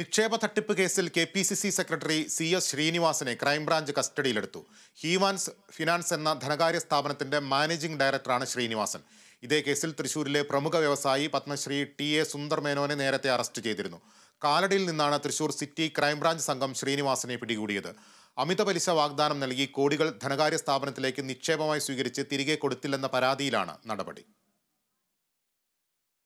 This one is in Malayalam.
നിക്ഷേപ തട്ടിപ്പ് കേസിൽ K P C C secretary C S ശ്രീനിവാസനെ ക്രൈംബ്രാഞ്ച് കസ്റ്റഡിയിലെടുത്തു ഹീവാൻസ് ഫിനാൻസ് എന്ന ധനകാര്യ സ്ഥാപനത്തിന്റെ മാനേജിംഗ് ഡയറക്ടറാണ് ശ്രീനിവാസൻ ഇതേ കേസിൽ തൃശൂരിലെ പ്രമുഖ വ്യവസായി പത്മശ്രീ ടി എ സുന്ദർ മേനോനെ നേരത്തെ അറസ്റ്റ് ചെയ്തിരുന്നു കാലടിയിൽ നിന്നാണ് തൃശൂർ സിറ്റി ക്രൈംബ്രാഞ്ച് സംഘം ശ്രീനിവാസനെ പിടികൂടിയത് അമിത പലിശ വാഗ്ദാനം നൽകി കോടികൾ ധനകാര്യ സ്ഥാപനത്തിലേക്ക് നിക്ഷേപമായി സ്വീകരിച്ച് തിരികെ കൊടുത്തില്ലെന്ന പരാതിയിലാണ് നടപടി